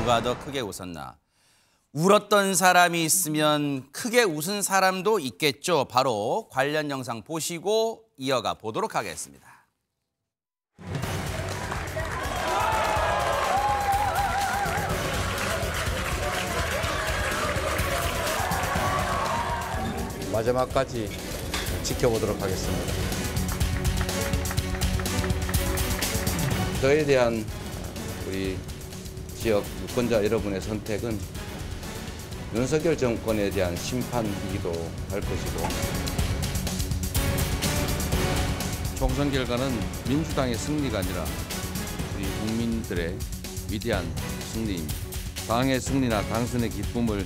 누가 더 크게 웃었나? 울었던 사람이 있으면 크게 웃은 사람도 있겠죠. 바로 관련 영상 보시고 이어가 보도록 하겠습니다. 마지막까지 지켜보도록 하겠습니다. 저에 대한 우리 지역 유권자 여러분의 선택은 윤석열 정권에 대한 심판이기도 할 것이고 총선 결과는 민주당의 승리가 아니라 우리 국민들의 위대한 승리입니다. 당의 승리나 당선의 기쁨을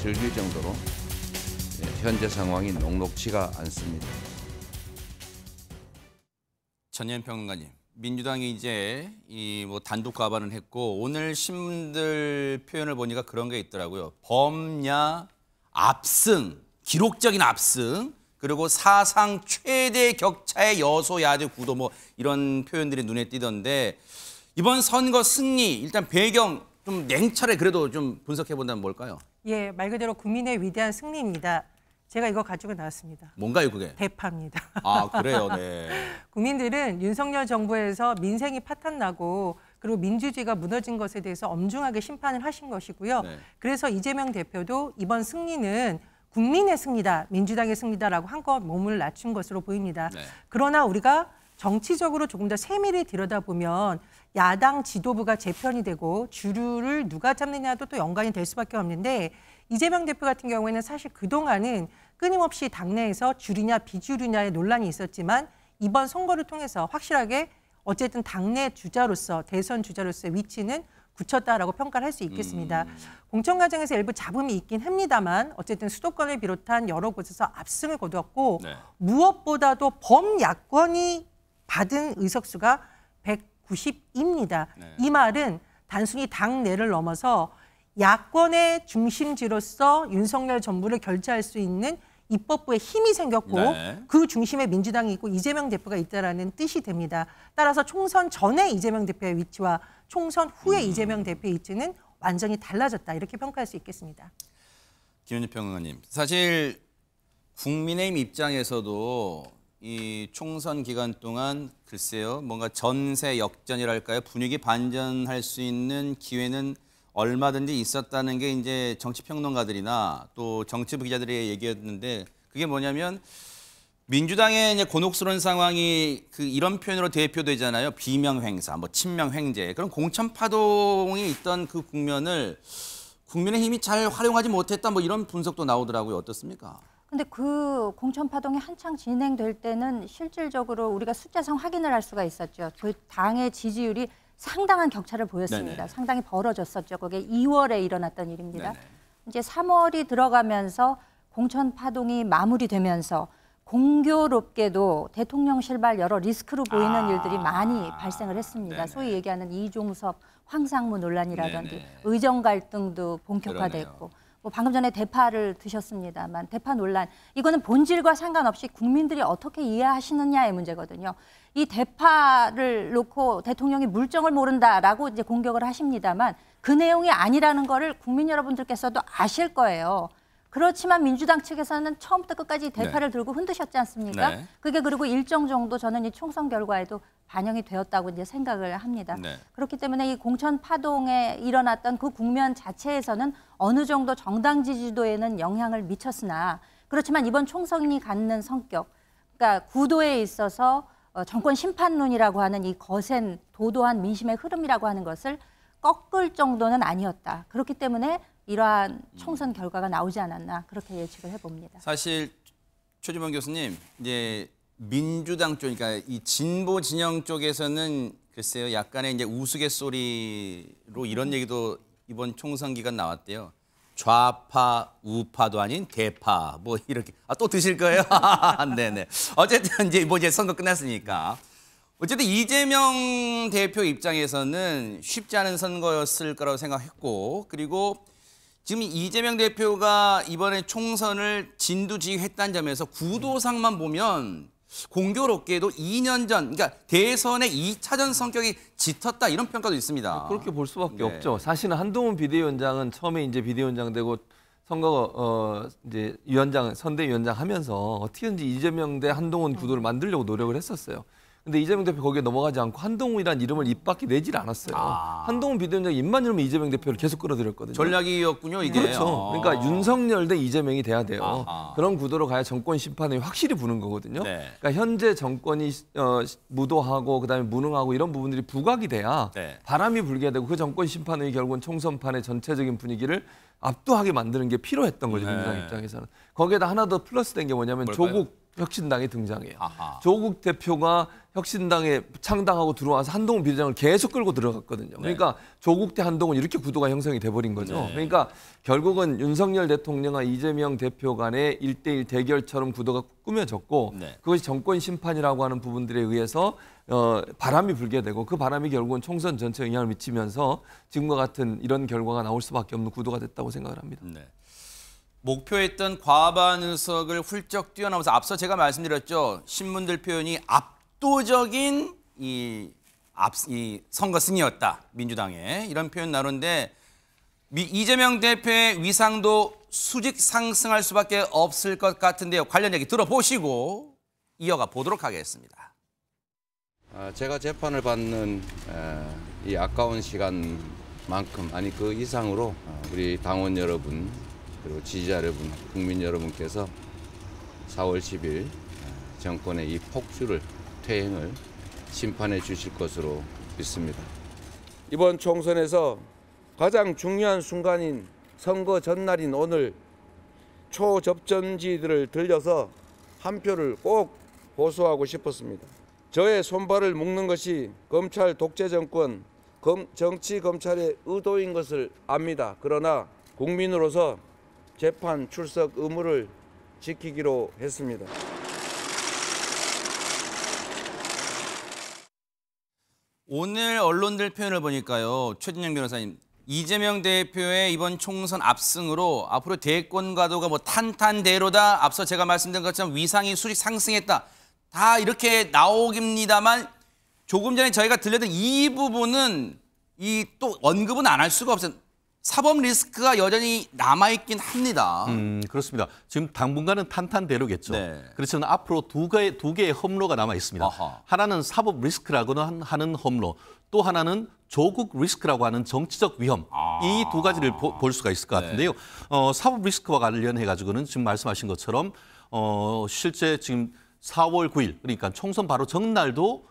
즐길 정도로 예, 현재 상황이 녹록치가 않습니다. 전현평가님 민주당이 이제 이 뭐 단독 가반을 했고 오늘 신문들 표현을 보니까 그런 게 있더라고요. 범야 압승, 기록적인 압승, 그리고 사상 최대 격차의 여소야대 구도 뭐 이런 표현들이 눈에 띄던데 이번 선거 승리 일단 배경 좀 냉철에 그래도 좀 분석해 본다면 뭘까요? 예, 말 그대로 국민의 위대한 승리입니다. 제가 이거 가지고 나왔습니다. 뭔가요 그게? 대파입니다. 아 그래요, 네. 국민들은 윤석열 정부에서 민생이 파탄나고 그리고 민주주의가 무너진 것에 대해서 엄중하게 심판을 하신 것이고요. 네. 그래서 이재명 대표도 이번 승리는 국민의 승리다, 민주당의 승리다라고 한껏 몸을 낮춘 것으로 보입니다. 네. 그러나 우리가 정치적으로 조금 더 세밀히 들여다보면 야당 지도부가 재편이 되고 주류를 누가 잡느냐도 또 연관이 될 수밖에 없는데 이재명 대표 같은 경우에는 사실 그동안은 끊임없이 당내에서 줄이냐 비줄이냐의 논란이 있었지만 이번 선거를 통해서 확실하게 어쨌든 당내 주자로서 대선 주자로서의 위치는 굳혔다라고 평가를 할 수 있겠습니다. 음. 공천 과정에서 일부 잡음이 있긴 합니다만 어쨌든 수도권을 비롯한 여러 곳에서 압승을 거두었고 네. 무엇보다도 범야권이 받은 의석수가 190입니다. 네. 이 말은 단순히 당내를 넘어서 야권의 중심지로서 윤석열 정부를 결제할 수 있는 입법부에 힘이 생겼고 네. 그 중심에 민주당이 있고 이재명 대표가 있다라는 뜻이 됩니다. 따라서 총선 전에 이재명 대표의 위치와 총선 후에 음. 이재명 대표의 위치는 완전히 달라졌다 이렇게 평가할 수 있겠습니다. 김현주 평론가님, 사실 국민의힘 입장에서도 이 총선 기간 동안 글쎄요 뭔가 전세 역전이랄까요 분위기 반전할 수 있는 기회는 얼마든지 있었다는 게 이제 정치 평론가들이나 또 정치부 기자들의 얘기였는데 그게 뭐냐면 민주당의 이제 곤혹스러운 상황이 그 이런 표현으로 대표되잖아요. 비명행사, 뭐 친명횡재 그런 공천 파동이 있던 그 국면을 국민의힘이 잘 활용하지 못했다 뭐 이런 분석도 나오더라고요. 어떻습니까? 근데 그 공천 파동이 한창 진행될 때는 실질적으로 우리가 숫자상 확인을 할 수가 있었죠. 그 당의 지지율이 상당한 격차를 보였습니다. 네네. 상당히 벌어졌었죠. 그게 2월에 일어났던 일입니다. 네네. 이제 3월이 들어가면서 공천 파동이 마무리되면서 공교롭게도 대통령 실발 여러 리스크로 보이는 아 일들이 많이 발생을 했습니다. 네네. 소위 얘기하는 이종섭 황상무 논란이라든지 의정 갈등도 본격화됐고 뭐 방금 전에 대파를 드셨습니다만 대파 논란 이거는 본질과 상관없이 국민들이 어떻게 이해하시느냐의 문제거든요. 이 대파를 놓고 대통령이 물정을 모른다라고 이제 공격을 하십니다만 그 내용이 아니라는 거를 국민 여러분들께서도 아실 거예요. 그렇지만 민주당 측에서는 처음부터 끝까지 대파를 네. 들고 흔드셨지 않습니까? 네. 그게 그리고 일정 정도 저는 이 총선 결과에도 반영이 되었다고 이제 생각을 합니다. 네. 그렇기 때문에 이 공천 파동에 일어났던 그 국면 자체에서는 어느 정도 정당 지지도에는 영향을 미쳤으나 그렇지만 이번 총선이 갖는 성격, 그러니까 구도에 있어서 어, 정권 심판론이라고 하는 이 거센 도도한 민심의 흐름이라고 하는 것을 꺾을 정도는 아니었다. 그렇기 때문에 이러한 음. 총선 결과가 나오지 않았나 그렇게 예측을 해봅니다. 사실 최지범 교수님 이제 민주당 쪽 그러니까 이 진보 진영 쪽에서는 글쎄요 약간의 이제 우스갯소리로 이런 얘기도 이번 총선 기간 나왔대요. 좌파, 우파도 아닌 개파 뭐 이렇게 아, 또 드실 거예요? 네네. 어쨌든 이제 뭐 이제 선거 끝났으니까 어쨌든 이재명 대표 입장에서는 쉽지 않은 선거였을 거라고 생각했고 그리고 지금 이재명 대표가 이번에 총선을 진두지휘했다는 점에서 구도상만 보면 공교롭게도 2년 전, 그러니까 대선의 2차전 성격이 짙었다 이런 평가도 있습니다. 그렇게 볼 수밖에 네. 없죠. 사실은 한동훈 비대위원장은 처음에 이제 비대위원장 되고 선거 어 이제 위원장 선대위원장 하면서 어떻게든지 이재명 대 한동훈 구도를 만들려고 노력을 했었어요. 근데 이재명 대표 거기에 넘어가지 않고 한동훈이라는 이름을 입 밖에 내질 않았어요. 아. 한동훈 비대위원장 입만 열면 이재명 대표를 계속 끌어들였거든요. 전략이었군요, 이게. 그렇죠. 아. 그러니까 윤석열 대 이재명이 돼야 돼요. 아, 아. 그런 구도로 가야 정권 심판이 확실히 부는 거거든요. 네. 그러니까 현재 정권이 어, 무도하고 그다음에 무능하고 이런 부분들이 부각이 돼야 네. 바람이 불게 되고 그 정권 심판의 결국은 총선판의 전체적인 분위기를 압도하게 만드는 게 필요했던 거죠 네. 민주당 네. 입장에서는 거기에다 하나 더 플러스 된게 뭐냐면 뭘까요? 조국 혁신당이 등장해요. 아하. 조국 대표가 혁신당에 창당하고 들어와서 한동훈 비대장을 계속 끌고 들어갔거든요. 네. 그러니까 네. 조국 대 한동훈 이렇게 구도가 형성이 돼버린 거죠. 네. 그러니까 결국은 윤석열 대통령과 이재명 대표 간의 일대일 대결처럼 구도가 꾸며졌고 네. 그것이 정권 심판이라고 하는 부분들에 의해서 어, 바람이 불게 되고 그 바람이 결국은 총선 전체에 영향을 미치면서 지금과 같은 이런 결과가 나올 수밖에 없는 구도가 됐다고 생각을 합니다. 네. 목표했던 과반 의석을 훌쩍 뛰어넘어서 앞서 제가 말씀드렸죠. 신문들 표현이 압도적인 이, 앞, 이 선거 승리였다. 민주당의 이런 표현 나오는데 이재명 대표의 위상도 수직 상승할 수밖에 없을 것 같은데요. 관련 얘기 들어보시고 이어가 보도록 하겠습니다. 아, 제가 재판을 받는 이 아까운 시간만큼 아니 그 이상으로 어, 우리 당원 여러분 그리고 지지자 여러분, 국민 여러분께서 4월 10일 아, 정권의 이 폭주를 퇴행을 심판해 주실 것으로 믿습니다. 이번 총선에서 가장 중요한 순간인 선거 전날인 오늘 초접전지들을 들려서 한 표를 꼭 보수하고 싶었습니다. 저의 손발을 묶는 것이 검찰 독재 정권, 검, 정치 검찰의 의도인 것을 압니다. 그러나 국민으로서 재판 출석 의무를 지키기로 했습니다. 오늘 언론들 표현을 보니까요. 최진영 변호사님, 이재명 대표의 이번 총선 압승으로 앞으로 대권 과도가 뭐 탄탄대로다. 앞서 제가 말씀드린 것처럼 위상이 수직 상승했다. 다 이렇게 나오깁니다만 조금 전에 저희가 들려드이 부분은 이 또 언급은 안 할 수가 없어요. 사법 리스크가 여전히 남아있긴 합니다. 음, 그렇습니다. 지금 당분간은 탄탄대로겠죠. 네. 그렇지만 앞으로 두, 개, 두 개의 험로가 남아있습니다. 하나는 사법 리스크라고 하는 험로, 또 하나는 조국 리스크라고 하는 정치적 위험 아... 이두 가지를 보, 볼 수가 있을 것 네. 같은데요. 네. 어, 사법 리스크와 관련해 가지고는 지금 말씀하신 것처럼 어, 실제 지금 4월 9일 그러니까 총선 바로 전날도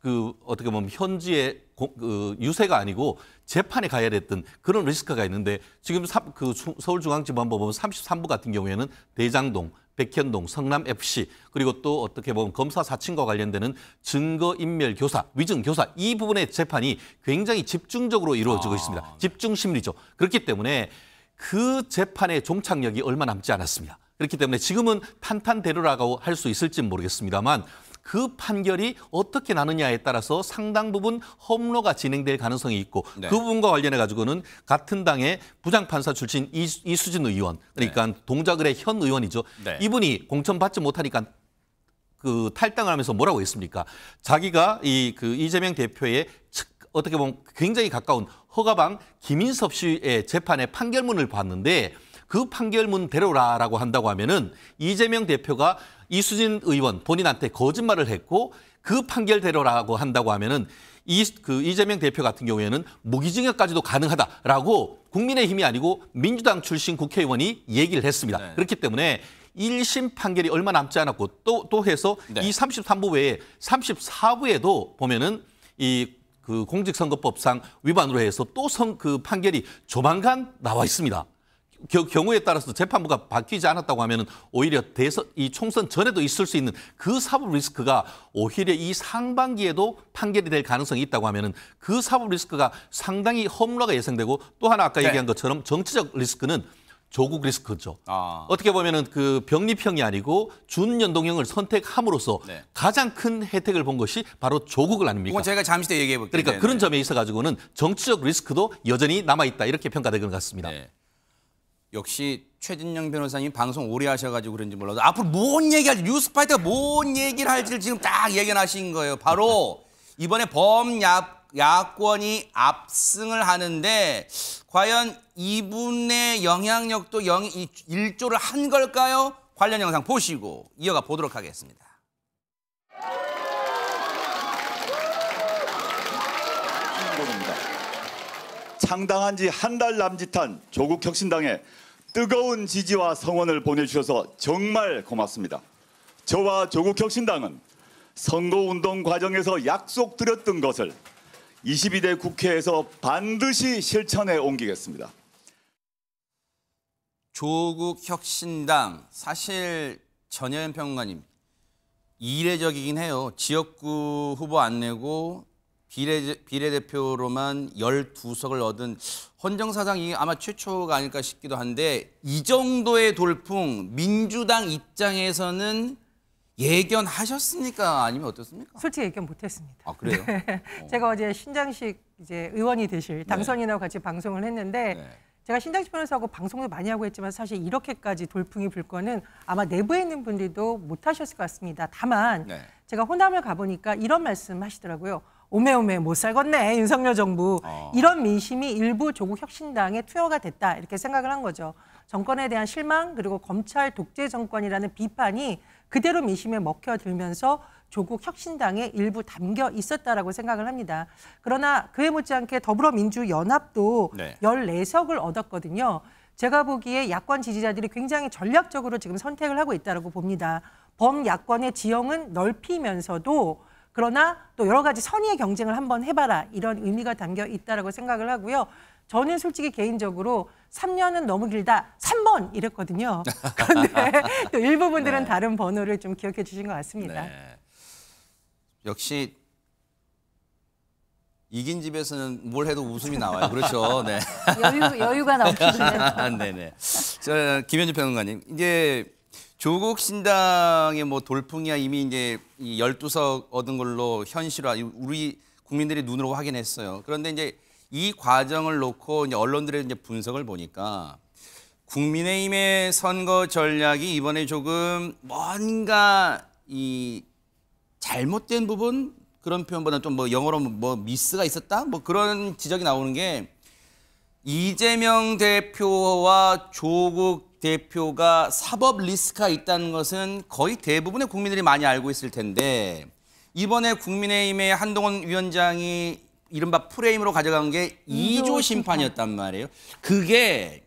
그 어떻게 보면 현지의 고, 그 유세가 아니고 재판에 가야 됐던 그런 리스크가 있는데 지금 사, 그 서울중앙지방법원 33부 같은 경우에는 대장동, 백현동, 성남FC 그리고 또 어떻게 보면 검사 사칭과 관련되는 증거인멸 교사, 위증 교사 이 부분의 재판이 굉장히 집중적으로 이루어지고 아, 있습니다. 네. 집중 심리죠. 그렇기 때문에 그 재판의 종착역이 얼마 남지 않았습니다. 그렇기 때문에 지금은 탄탄대로라고 할 수 있을지 모르겠습니다만 그 판결이 어떻게 나느냐에 따라서 상당 부분 험로가 진행될 가능성이 있고 네. 그 부분과 관련해 가지고는 같은 당의 부장판사 출신 이수진 의원 그러니까 네. 동작을의 현 의원이죠. 네. 이분이 공천 받지 못하니까 그 탈당을 하면서 뭐라고 했습니까? 자기가 이 그 이재명 대표의 어떻게 보면 굉장히 가까운 허가방 김인섭 씨의 재판의 판결문을 봤는데 그 판결문대로라라고 한다고 하면은 이재명 대표가 이수진 의원 본인한테 거짓말을 했고 그 판결대로라고 한다고 하면은 이, 그 이재명 대표 같은 경우에는 무기징역까지도 가능하다라고 국민의힘이 아니고 민주당 출신 국회의원이 얘기를 했습니다. 네. 그렇기 때문에 1심 판결이 얼마 남지 않았고 또, 또 해서 네. 이 33부 외에 34부에도 보면은 이그 공직선거법상 위반으로 해서 또 선 그 판결이 조만간 나와 있습니다. 경우에 따라서 재판부가 바뀌지 않았다고 하면 오히려 대선 이 총선 전에도 있을 수 있는 그 사법 리스크가 오히려 이 상반기에도 판결이 될 가능성이 있다고 하면 은그 사법 리스크가 상당히 험로가 예상되고 또 하나 아까 네. 얘기한 것처럼 정치적 리스크는 조국 리스크죠. 아. 어떻게 보면은 그 병립형이 아니고 준연동형을 선택함으로써 네. 가장 큰 혜택을 본 것이 바로 조국을 아닙니까? 그건 제가 잠시 더 얘기해 볼게요. 그러니까 네네. 그런 네. 점에 있어 가지고는 정치적 리스크도 여전히 남아 있다 이렇게 평가되는 것 같습니다. 네. 역시 최진영 변호사님 방송 오래 하셔가지고 그런지 몰라도 앞으로 뭔얘기할 뉴스파이터가 뭔 얘기를 할지를 지금 딱 예견하신 거예요. 바로 이번에 범야 권이 압승을 하는데 과연 이분의 영향력도 영, 일조를 한 걸까요? 관련 영상 보시고 이어가 보도록 하겠습니다. 창당한 지한 달 남짓한 조국 혁신당에 뜨거운 지지와 성원을 보내주셔서 정말 고맙습니다. 저와 조국 혁신당은 선거운동 과정에서 약속드렸던 것을 22대 국회에서 반드시 실천해 옮기겠습니다. 조국 혁신당 사실 전현 평가님 이례적이긴 해요. 지역구 후보 안 내고 비례, 비례대표로만 12석을 얻은 헌정 사상이 아마 최초가 아닐까 싶기도 한데 이 정도의 돌풍 민주당 입장에서는 예견하셨습니까? 아니면 어떻습니까? 솔직히 예견 못했습니다. 아 그래요? 네. 어. 제가 어제 신장식 이제 의원이 되실 네. 당선인하고 네. 같이 방송을 했는데 네. 제가 신장식 변호사하고 방송도 많이 하고 했지만 사실 이렇게까지 돌풍이 불 거는 아마 내부에 있는 분들도 못하셨을 것 같습니다. 다만 네. 제가 호남을 가보니까 이런 말씀하시더라고요. 오메오메 못살겄네 윤석열 정부 어. 이런 민심이 일부 조국 혁신당에 투여가 됐다 이렇게 생각을 한 거죠. 정권에 대한 실망 그리고 검찰 독재 정권이라는 비판이 그대로 민심에 먹혀들면서 조국 혁신당에 일부 담겨 있었다라고 생각을 합니다. 그러나 그에 못지않게 더불어민주연합도 네. 14석을 얻었거든요. 제가 보기에 야권 지지자들이 굉장히 전략적으로 지금 선택을 하고 있다고 봅니다. 범야권의 지형은 넓히면서도 그러나 또 여러 가지 선의의 경쟁을 한번 해봐라 이런 의미가 담겨 있다라고 생각을 하고요. 저는 솔직히 개인적으로 3년은 너무 길다 3번 이랬거든요. 그런데 또 일부분들은 네. 다른 번호를 좀 기억해 주신 것 같습니다. 네. 역시 이긴 집에서는 뭘 해도 웃음이 나와요. 그렇죠. 네. 여유, 여유가 넘치네 네네. 김현주 평론가님 이제 조국 신당의 뭐 돌풍이야 이미 이제 12석 얻은 걸로 현실화 우리 국민들이 눈으로 확인했어요. 그런데 이제 이 과정을 놓고 이제 언론들의 이제 분석을 보니까 국민의힘의 선거 전략이 이번에 조금 뭔가 이 잘못된 부분 그런 표현보다 좀뭐 영어로 뭐, 뭐 미스가 있었다 뭐 그런 지적이 나오는 게 이재명 대표와 조국 대표가 사법 리스크가 있다는 것은 거의 대부분의 국민들이 많이 알고 있을 텐데 이번에 국민의힘의 한동훈 위원장이 이른바 프레임으로 가져간 게 2조 심판이었단 말이에요. 그게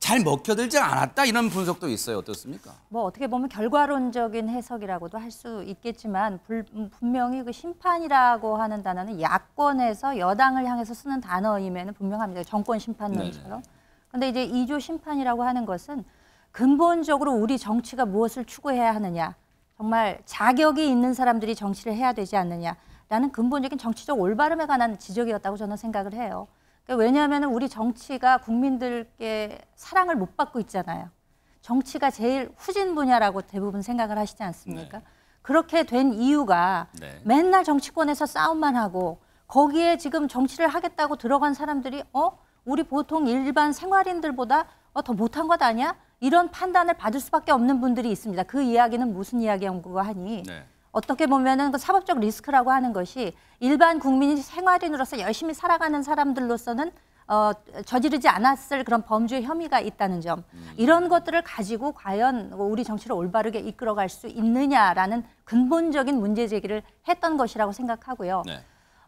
잘 먹혀들지 않았다 이런 분석도 있어요. 어떻습니까? 뭐 어떻게 보면 결과론적인 해석이라고도 할 수 있겠지만 불, 분명히 그 심판이라고 하는 단어는 야권에서 여당을 향해서 쓰는 단어임에는 분명합니다. 정권 심판론처럼. 네네. 근데 이제 이조 심판이라고 하는 것은 근본적으로 우리 정치가 무엇을 추구해야 하느냐, 정말 자격이 있는 사람들이 정치를 해야 되지 않느냐라는 근본적인 정치적 올바름에 관한 지적이었다고 저는 생각을 해요. 그니까 왜냐하면 우리 정치가 국민들께 사랑을 못 받고 있잖아요. 정치가 제일 후진 분야라고 대부분 생각을 하시지 않습니까? 네. 그렇게 된 이유가 네. 맨날 정치권에서 싸움만 하고 거기에 지금 정치를 하겠다고 들어간 사람들이 어? 우리 보통 일반 생활인들보다 어, 더 못한 것 아니야? 이런 판단을 받을 수밖에 없는 분들이 있습니다. 그 이야기는 무슨 이야기인가 하니 네. 어떻게 보면은 그 사법적 리스크라고 하는 것이 일반 국민이 생활인으로서 열심히 살아가는 사람들로서는 어, 저지르지 않았을 그런 범죄 혐의가 있다는 점 음. 이런 것들을 가지고 과연 우리 정치를 올바르게 이끌어갈 수 있느냐라는 근본적인 문제 제기를 했던 것이라고 생각하고요. 네.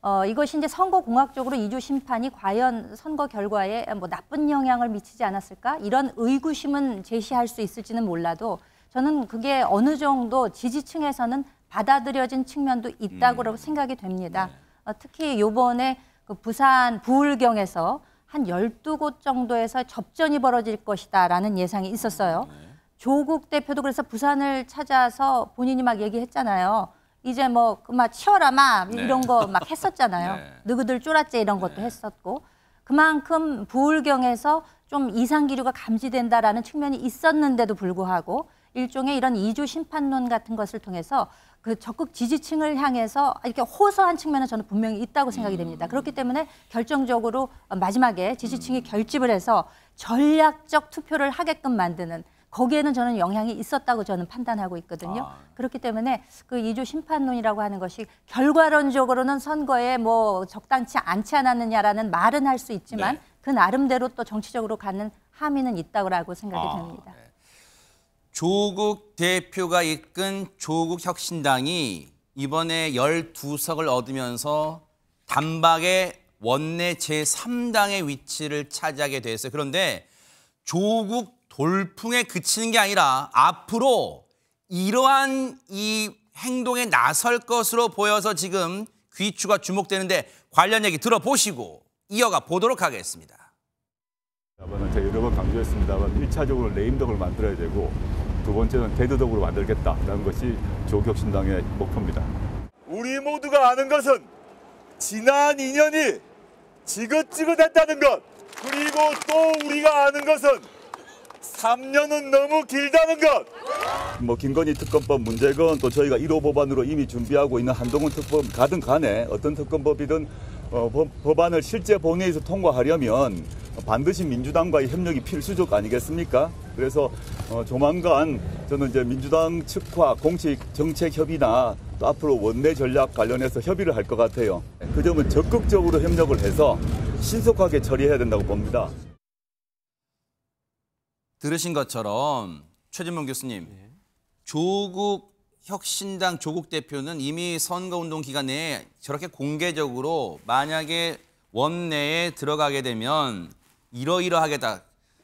어, 이것이 이제 선거공학적으로 이주 심판이 과연 선거 결과에 뭐 나쁜 영향을 미치지 않았을까 이런 의구심은 제시할 수 있을지는 몰라도 저는 그게 어느 정도 지지층에서는 받아들여진 측면도 있다고 음. 생각이 됩니다. 네. 어, 특히 요번에 그 부산 부울경에서 한1 2곳 정도에서 접전이 벌어질 것이다라는 예상이 있었어요. 네. 조국 대표도 그래서 부산을 찾아서 본인이 막 얘기했잖아요. 이제 뭐 그만 치워라마 네. 이런 거 막 했었잖아요. 네. 누구들 쫄았지 이런 것도 네. 했었고 그만큼 부울경에서 좀 이상 기류가 감지된다라는 측면이 있었는데도 불구하고 일종의 이런 이조 심판론 같은 것을 통해서 그 적극 지지층을 향해서 이렇게 호소한 측면은 저는 분명히 있다고 생각이 음. 됩니다. 그렇기 때문에 결정적으로 마지막에 지지층이 결집을 해서 전략적 투표를 하게끔 만드는 거기에는 저는 영향이 있었다고 저는 판단하고 있거든요. 아. 그렇기 때문에 그 이조 심판론이라고 하는 것이 결과론적으로는 선거에 뭐 적당치 않지 않았느냐라는 말은 할 수 있지만 네. 그 나름대로 또 정치적으로 가는 함의는 있다고 생각이 아. 듭니다. 네. 조국 대표가 이끈 조국 혁신당이 이번에 열두 석을 얻으면서 단박에 원내 제삼당의 위치를 차지하게 됐어요. 그런데 조국 돌풍에 그치는 게 아니라 앞으로 이러한 이 행동에 나설 것으로 보여서 지금 귀추가 주목되는데 관련 얘기 들어보시고 이어가 보도록 하겠습니다. 제가 여러 번 강조했습니다만 1차적으로 레임덕을 만들어야 되고 두 번째는 대두덕으로 만들겠다라는 것이 조혁신당의 목표입니다. 우리 모두가 아는 것은 지난 2년이 지긋지긋했다는 것 그리고 또 우리가 아는 것은 3년은 너무 길다는 것. 뭐 김건희 특검법 문제건 또 저희가 1호 법안으로 이미 준비하고 있는 한동훈 특검 가든 간에 어떤 특검법이든 어, 법, 안을 실제 본회의에서 통과하려면 반드시 민주당과의 협력이 필수적 아니겠습니까? 그래서 어, 조만간 저는 이제 민주당 측과 공식 정책 협의나 또 앞으로 원내 전략 관련해서 협의를 할 것 같아요. 그 점은 적극적으로 협력을 해서 신속하게 처리해야 된다고 봅니다. 들으신 것처럼 최진봉 교수님 네. 조국 혁신당 조국 대표는 이미 선거운동 기간에 내 저렇게 공개적으로 만약에 원내에 들어가게 되면 이러이러하겠다.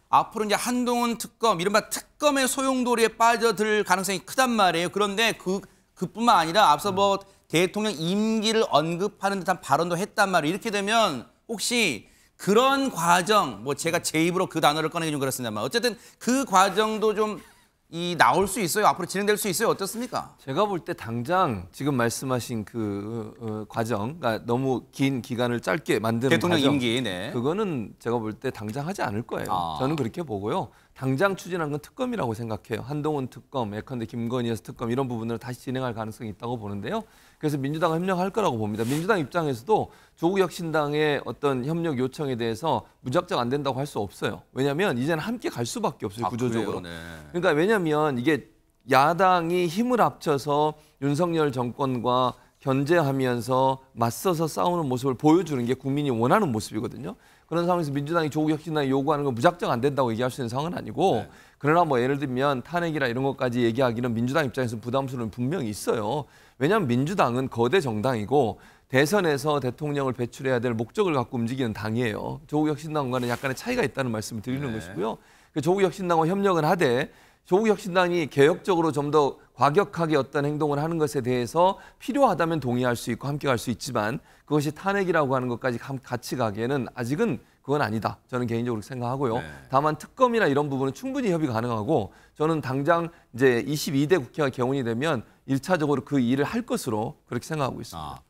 앞으로 이제 한동훈 특검, 이른바 특검의 소용돌이에 빠져들 가능성이 크단 말이에요. 그런데 그, 그뿐만 아니라 앞서 뭐 음. 대통령 임기를 언급하는 듯한 발언도 했단 말이에요. 이렇게 되면 혹시 그런 과정, 뭐 제가 제 입으로 그 단어를 꺼내기 좀 그렇습니다만 어쨌든 그 과정도 좀 이 나올 수 있어요. 앞으로 진행될 수 있어요. 어떻습니까? 제가 볼 때 당장 지금 말씀하신 그 어, 어, 과정, 그러니까 너무 긴 기간을 짧게 만드는 대통령 과정, 임기, 네. 그거는 제가 볼 때 당장 하지 않을 거예요. 아. 저는 그렇게 보고요. 당장 추진한 건 특검이라고 생각해요. 한동훈 특검, 예컨대 김건희에서 특검 이런 부분을 다시 진행할 가능성이 있다고 보는데요. 그래서 민주당과 협력할 거라고 봅니다. 민주당 입장에서도 조국 혁신당의 어떤 협력 요청에 대해서 무작정 안 된다고 할 수 없어요. 왜냐하면 이제는 함께 갈 수밖에 없어요, 아, 구조적으로. 네. 그러니까 왜냐하면 이게 야당이 힘을 합쳐서 윤석열 정권과 견제하면서 맞서서 싸우는 모습을 보여주는 게 국민이 원하는 모습이거든요. 그런 상황에서 민주당이 조국 혁신당이 요구하는 건 무작정 안 된다고 얘기할 수 있는 상황은 아니고 네. 그러나 뭐 예를 들면 탄핵이나 이런 것까지 얘기하기는 민주당 입장에서 부담스러운 분명히 있어요. 왜냐하면 민주당은 거대 정당이고 대선에서 대통령을 배출해야 될 목적을 갖고 움직이는 당이에요. 조국 혁신당과는 약간의 차이가 있다는 말씀을 드리는 네. 것이고요. 그 조국 혁신당과 협력은 하되 조국혁신당이 개혁적으로 좀 더 과격하게 어떤 행동을 하는 것에 대해서 필요하다면 동의할 수 있고 함께 갈 수 있지만 그것이 탄핵이라고 하는 것까지 같이 가기에는 아직은 그건 아니다. 저는 개인적으로 생각하고요. 네. 다만 특검이나 이런 부분은 충분히 협의 가능하고 저는 당장 이제 22대 국회가 개원이 되면 1차적으로그 일을 할 것으로 그렇게 생각하고 있습니다. 아.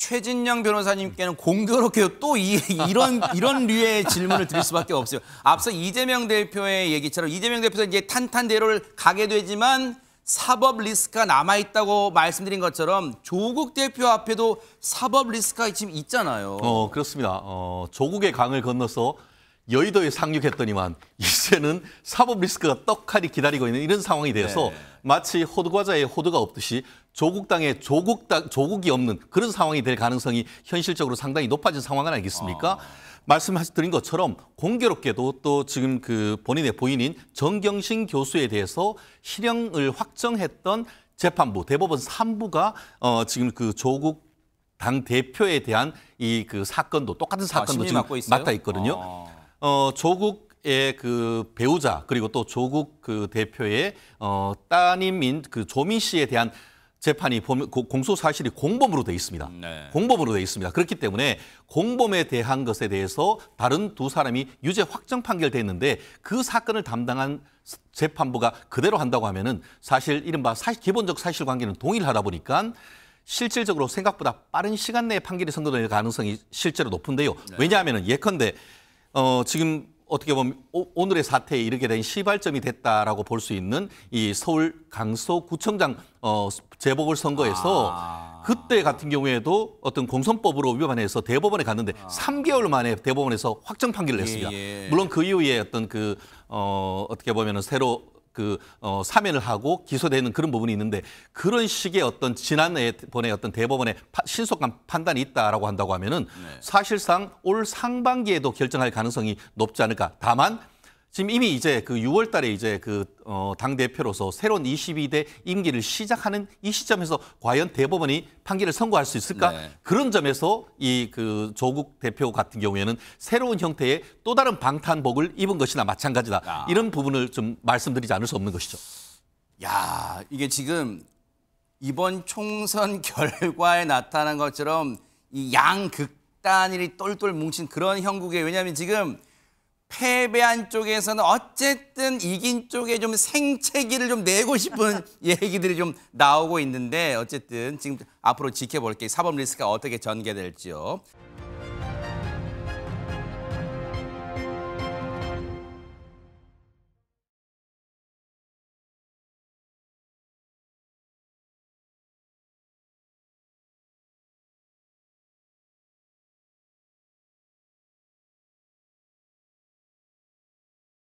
최진영 변호사님께는 공교롭게도 또 이, 이런 이런 류의 질문을 드릴 수밖에 없어요. 앞서 이재명 대표의 얘기처럼 이재명 대표는 이제 탄탄대로를 가게 되지만 사법 리스크가 남아 있다고 말씀드린 것처럼 조국 대표 앞에도 사법 리스크가 지금 있잖아요. 어 그렇습니다. 어, 조국의 강을 건너서 여의도에 상륙했더니만 이제는 사법 리스크가 떡하니 기다리고 있는 이런 상황이 되어서 네. 마치 호두과자에 호두가 없듯이 조국 당에 조국 당, 조국이 없는 그런 상황이 될 가능성이 현실적으로 상당히 높아진 상황은 아니겠습니까? 아. 말씀드린 것처럼 공교롭게도 또 지금 그 본인의 보인인 정경심 교수에 대해서 실형을 확정했던 재판부 대법원 3부가 어 지금 그 조국 당 대표에 대한 이 그 사건도 똑같은 아, 사건도 아, 지금 맡아 있거든요. 아. 어 조국 의그 배우자 그리고 또 조국 그 대표의 어 따님인 그 조민 씨에 대한 재판이 공소 사실이 공범으로 돼 있습니다. 네. 공범으로 돼 있습니다. 그렇기 때문에 공범에 대한 것에 대해서 다른 두 사람이 유죄 확정 판결됐는데 그 사건을 담당한 재판부가 그대로 한다고 하면은 사실 이른바 사실, 기본적 사실관계는 동일하다 보니까 실질적으로 생각보다 빠른 시간 내에 판결이 선고될 가능성이 실제로 높은데요. 네. 왜냐하면 예컨대 어, 지금 어떻게 보면 오늘의 사태에 이르게 된 시발점이 됐다라고 볼 수 있는 이 서울 강서구청장 어, 재보궐선거에서 아... 그때 같은 경우에도 어떤 공선법으로 위반해서 대법원에 갔는데 아... 3개월 만에 대법원에서 확정 판결을 예, 냈습니다. 예, 물론 그 이후에 어떤 그 어, 어떻게 보면 은 새로 그 어, 사면을 하고 기소되는 그런 부분이 있는데 그런 식의 어떤 지난해번에 어떤 대법원의 파, 신속한 판단이 있다라고 한다고 하면은 네. 사실상 올 상반기에도 결정할 가능성이 높지 않을까. 다만 지금 이미 이제 그 6월 달에 이제 그, 어, 당대표로서 새로운 22대 임기를 시작하는 이 시점에서 과연 대법원이 판결을 선고할 수 있을까? 네. 그런 점에서 이 그 조국 대표 같은 경우에는 새로운 형태의 또 다른 방탄복을 입은 것이나 마찬가지다. 야. 아. 이런 부분을 좀 말씀드리지 않을 수 없는 것이죠. 야, 이게 지금 이번 총선 결과에 나타난 것처럼 이 양극단이 똘똘 뭉친 그런 형국에 왜냐하면 지금 패배한 쪽에서는 어쨌든 이긴 쪽에 좀 생채기를 좀 내고 싶은 얘기들이 좀 나오고 있는데 어쨌든 지금 앞으로 지켜볼 게 사법 리스크가 어떻게 전개될지요.